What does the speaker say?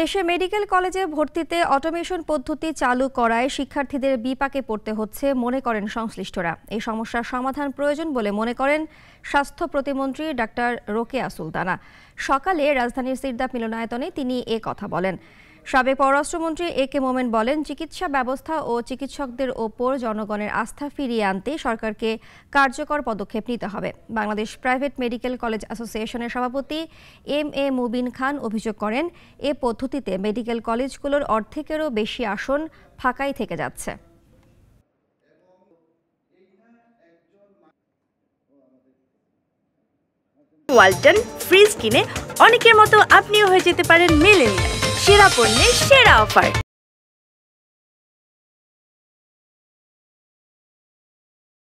দেশে মেডিকেল কলেজে ভর্তিতে অটোমেশন পদ্ধতি চালু করায় শিক্ষার্থীদের বিপাকে পড়তে হচ্ছে মনে করেন সংশ্লিষ্টরা এই সমস্যার সমাধান প্রয়োজন বলে মনে করেন স্বাস্থ্য প্রতিমন্ত্রী ডাক্তার রোকেয়া সুলতানা সকালে রাজধানীর সিরদা মিলনায়তনে তিনি এ কথা বলেন সাবেক পররাষ্ট্রমন্ত্রী এ কে মোমেন বলেন চিকিৎসা ব্যবস্থা ও চিকিৎসকদের ওপর জনগণের আস্থা ফিরিয়ে আনতে সরকারকে কার্যকর পদক্ষেপ নিতে হবে বাংলাদেশ প্রাইভেট মেডিকেল কলেজ অ্যাসোসিয়েশনের সভাপতি এম এ মুবিন খান অভিযোগ করেন এ পদ্ধতিতে মেডিকেল কলেজগুলোর অর্ধেকেরও বেশি আসন ফাঁকাই থেকে যাচ্ছে ওয়ালটন ফ্রিজ কিনে অনেকের মতো আপনিও হয়ে যেতে পারেন মিলেনিয়াল Tira a নেই সেরা অফার